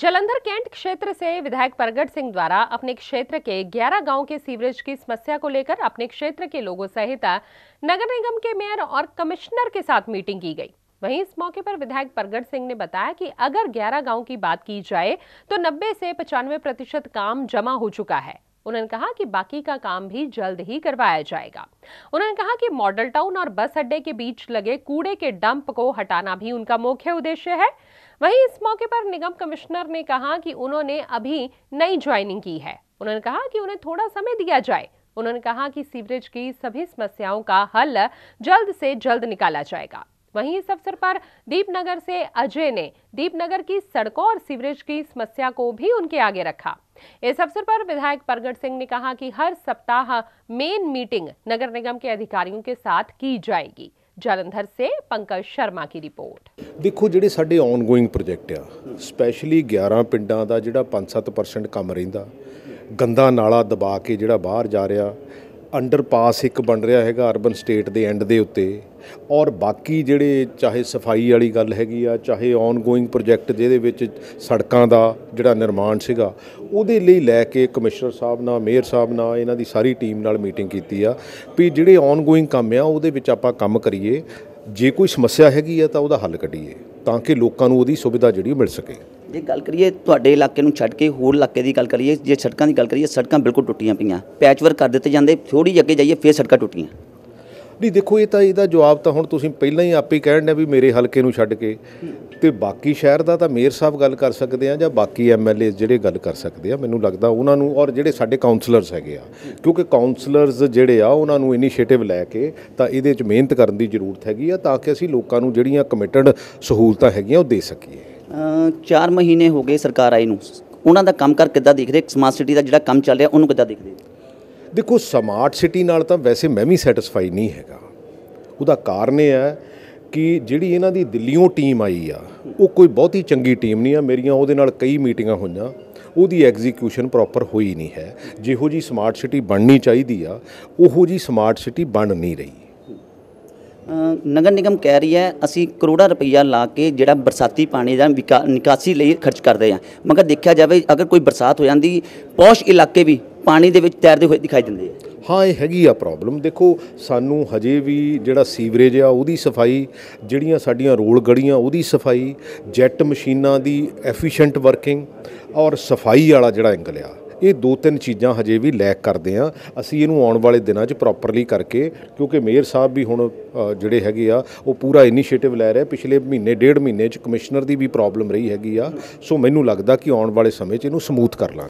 Jalandhar cantt क्षेत्र से विधायक प्रगट सिंह द्वारा अपने क्षेत्र के 11 गांव के सीवरेज की समस्या को लेकर अपने क्षेत्र के लोगों सहित नगर निगम के मेयर और कमिश्नर के साथ मीटिंग की गई वहीं इस मौके पर विधायक प्रगट सिंह ने बताया कि अगर 11 गांव की बात की जाए तो 90 से पचानवे प्रतिशत काम जमा हो चुका है उन्होंने कहा कि बाकी का काम भी जल्द ही करवाया जाएगा उन्होंने कहा कि मॉडल टाउन और बस अड्डे के बीच लगे कूड़े के डंप को हटाना भी उनका मुख्य उद्देश्य है वहीं इस मौके पर निगम कमिश्नर ने कहा कि उन्होंने अभी नई ज्वाइनिंग की है उन्होंने कहा कि उन्हें थोड़ा समय दिया जाए उन्होंने कहा कि सीवरेज की सभी समस्याओं का हल जल्द से जल्द निकाला जाएगा वहीं इस अवसर पर दीपनगर से अजय ने दीपनगर की सड़कों और सीवरेज की समस्या को भी उनके आगे रखा इस अवसर पर विधायक परगट सिंह ने कहा कि हर सप्ताह मेन मीटिंग नगर निगम के अधिकारियों के साथ की जाएगी ਜਲੰਧਰ ਸੇ ਪੰਕਜ ਸ਼ਰਮਾ ਕੀ ਰਿਪੋਰਟ ਦੇਖੋ ਜਿਹੜੇ ਸਾਡੇ ਆਨਗੋਇੰਗ ਪ੍ਰੋਜੈਕਟ ਆ ਸਪੈਸ਼ਲੀ 11 ਪਿੰਡਾਂ ਦਾ ਜਿਹੜਾ 5-7% ਕੰਮ ਰਹਿੰਦਾ ਗੰਦਾ ਨਾਲਾ ਦਬਾ ਕੇ ਜਿਹੜਾ ਬਾਹਰ ਜਾ ਰਿਹਾ ਅੰਡਰਪਾਸ ਇੱਕ ਬਣ ਰਿਹਾ ਹੈਗਾ ਅਰਬਨ ਸਟੇਟ ਦੇ ਐਂਡ ਦੇ ਉੱਤੇ ਔਰ ਬਾਕੀ ਜਿਹੜੇ ਚਾਹੇ ਸਫਾਈ ਵਾਲੀ ਗੱਲ ਹੈਗੀ ਆ ਚਾਹੇ ਔਨਗੋਇੰਗ ਪ੍ਰੋਜੈਕਟ ਜਿਹਦੇ ਵਿੱਚ ਸੜਕਾਂ ਦਾ ਜਿਹੜਾ ਨਿਰਮਾਣ ਸੀਗਾ ਉਹਦੇ ਲਈ ਲੈ ਕੇ ਕਮਿਸ਼ਨਰ ਸਾਹਿਬ ਨਾਲ ਮੇਅਰ ਸਾਹਿਬ ਨਾਲ ਇਹਨਾਂ ਦੀ ਸਾਰੀ ਟੀਮ ਨਾਲ ਮੀਟਿੰਗ ਕੀਤੀ ਆ ਵੀ ਜਿਹੜੇ ਔਨਗੋਇੰਗ ਕੰਮ ਆ ਉਹਦੇ ਵਿੱਚ ਆਪਾਂ ਕੰਮ ਕਰੀਏ ਜੇ ਕੋਈ ਸਮੱਸਿਆ ਹੈਗੀ ਆ ਤਾਂ ਉਹਦਾ ਹੱਲ ਕੱਢੀਏ ਤਾਂ ਕਿ ਲੋਕਾਂ ਨੂੰ ਉਹਦੀ ਸੁਵਿਧਾ ਜਿਹੜੀ ਮਿਲ ਸਕੇ ਜੇ ਗੱਲ ਕਰੀਏ ਤੁਹਾਡੇ ਇਲਾਕੇ ਨੂੰ ਛੱਡ ਕੇ ਹੋਰ ਇਲਾਕੇ ਦੀ ਗੱਲ ਕਰੀਏ ਜੇ ਸੜਕਾਂ ਦੀ ਗੱਲ ਕਰੀਏ ਸੜਕਾਂ ਬਿਲਕੁਲ ਟੁੱਟੀਆਂ ਪਈਆਂ ਪੈਚਵਰਕ ਕਰ ਦਿੱਤੇ ਜਾਂਦੇ ਥੋੜੀ ਅੱਗੇ ਜਾਈਏ ਫੇਰ ਸੜਕਾਂ ਟੁੱਟੀਆਂ ਨਹੀਂ ਦੇਖੋ ਇਹ ਤਾਂ ਇਹਦਾ ਜਵਾਬ ਤਾਂ ਹੁਣ ਤੁਸੀਂ ਪਹਿਲਾਂ ਹੀ ਆਪੇ ਕਹਿਣ ਨੇ ਵੀ ਮੇਰੇ ਹਲਕੇ ਨੂੰ ਛੱਡ ਕੇ ਤੇ ਬਾਕੀ ਸ਼ਹਿਰ ਦਾ ਤਾਂ ਮੇਅਰ ਸਾਹਿਬ ਗੱਲ ਕਰ ਸਕਦੇ ਆ ਜਾਂ ਬਾਕੀ ਐਮਐਲਏ ਜਿਹੜੇ ਗੱਲ ਕਰ ਸਕਦੇ ਆ ਮੈਨੂੰ ਲੱਗਦਾ ਉਹਨਾਂ ਨੂੰ ਔਰ ਜਿਹੜੇ ਸਾਡੇ ਕਾਉਂਸਲਰਸ ਹੈਗੇ ਆ ਕਿਉਂਕਿ ਕਾਉਂਸਲਰਸ ਜਿਹੜੇ ਆ ਉਹਨਾਂ ਨੂੰ ਇਨੀਸ਼ੀਏਟਿਵ ਲੈ ਕੇ ਤਾਂ ਇਹਦੇ 'ਚ ਮਿਹਨਤ ਕਰਨ ਦੀ ਜ਼ਰੂਰਤ ਹੈਗੀ ਆ ਤਾਂ ਕਿ ਅਸੀਂ ਲੋਕਾਂ ਨੂੰ ਜਿਹੜੀਆਂ ਕਮਿਟਡ ਸਹੂਲਤਾਂ ਹੈਗੀਆਂ ਉਹ ਦੇ ਸਕੀਏ 4 ਮਹੀਨੇ ਹੋ ਗਏ ਸਰਕਾਰ ਆਈ ਨੂੰ ਉਹਨਾਂ ਦਾ ਕੰਮ ਕਰ ਕਿੱਦਾਂ ਦੇਖਦੇ ਰਹੇ ਸਮਾਰਟ ਸਿਟੀ ਦਾ ਜਿਹੜਾ ਕੰਮ ਚੱਲ ਰਿਹਾ ਉਹਨੂੰ ਕਿੱਦਾਂ ਦੇਖਦੇ ਦੇਖੋ ਸਮਾਰਟ ਸਿਟੀ ਨਾਲ ਤਾਂ ਵੈਸੇ ਮੈਂ ਵੀ ਸੈਟੀਸਫਾਈ ਨਹੀਂ ਹੈਗਾ ਉਹਦਾ ਕਾਰਨ ਇਹ ਹੈ ਕਿ ਜਿਹੜੀ ਇਹਨਾਂ ਦੀ ਦਿੱਲੀੋਂ ਟੀਮ ਆਈ ਆ ਉਹ ਕੋਈ ਬਹੁਤੀ ਚੰਗੀ ਟੀਮ ਨਹੀਂ ਆ ਮੇਰੀਆਂ ਉਹਦੇ ਨਾਲ ਕਈ ਮੀਟਿੰਗਾਂ ਹੋਈਆਂ ਉਹਦੀ ਐਗਜ਼ੀਕਿਊਸ਼ਨ ਪ੍ਰੋਪਰ ਹੋਈ ਨਹੀਂ ਹੈ ਜਿਹੋ ਜੀ ਸਮਾਰਟ ਸਿਟੀ ਬਣਨੀ ਚਾਹੀਦੀ ਆ ਉਹੋ ਜੀ ਸਮਾਰਟ ਸਿਟੀ ਬਣ ਨਹੀਂ ਰਹੀ ਨਗਰ ਨਿਗਮ ਕਹਿ ਰਹੀ ਹੈ ਅਸੀਂ ਕਰੋੜਾ ਰੁਪਈਆ ਲਾ ਕੇ ਜਿਹੜਾ ਬਰਸਾਤੀ ਪਾਣੀ ਦਾ ਨਿਕਾਸੀ ਲਈ ਖਰਚ ਕਰਦੇ ਆ ਮਗਰ ਦੇਖਿਆ ਜਾਵੇ ਅਗਰ ਕੋਈ ਬਰਸਾਤ ਹੋ ਜਾਂਦੀ ਪੌਸ਼ ਇਲਾਕੇ ਵੀ ਪਾਣੀ ਦੇ ਵਿੱਚ ਤੈਰਦੇ ਹੋਏ ਦਿਖਾਈ ਦਿੰਦੇ ਆ ਹਾਂ ਇਹ ਹੈਗੀ ਆ ਪ੍ਰੋਬਲਮ ਦੇਖੋ ਸਾਨੂੰ ਹਜੇ ਵੀ ਜਿਹੜਾ ਸੀਵਰੇਜ ਆ ਉਹਦੀ ਸਫਾਈ ਜਿਹੜੀਆਂ ਸਾਡੀਆਂ ਰੋਲ ਗੜੀਆਂ ਉਹਦੀ ਸਫਾਈ ਜੈਟ ਮਸ਼ੀਨਾਂ ਦੀ ਐਫੀਸ਼ੀਐਂਟ ਵਰਕਿੰਗ ਔਰ ਸਫਾਈ ਵਾਲਾ ਜਿਹੜਾ ਐਂਗਲ ਆ ਇਹ ਦੋ ਤਿੰਨ ਚੀਜ਼ਾਂ ਹਜੇ ਵੀ ਲੈਕ ਕਰਦੇ ਆ ਅਸੀਂ ਇਹਨੂੰ ਆਉਣ ਵਾਲੇ ਦਿਨਾਂ 'ਚ ਪ੍ਰੋਪਰਲੀ ਕਰਕੇ ਕਿਉਂਕਿ ਮੇਅਰ ਸਾਹਿਬ ਵੀ ਹੁਣ ਜਿਹੜੇ ਹੈਗੇ ਆ ਉਹ ਪੂਰਾ ਇਨੀਸ਼ੀਏਟਿਵ ਲੈ ਰਹੇ ਪਿਛਲੇ ਮਹੀਨੇ ਡੇਢ ਮਹੀਨੇ 'ਚ ਕਮਿਸ਼ਨਰ ਦੀ ਵੀ ਪ੍ਰੋਬਲਮ ਰਹੀ ਹੈਗੀ ਆ ਸੋ ਮੈਨੂੰ ਲੱਗਦਾ ਕਿ ਆਉਣ ਵਾਲੇ ਸਮੇਂ 'ਚ ਇਹਨੂੰ ਸਮੂਥ ਕਰ ਲਾਂਗੇ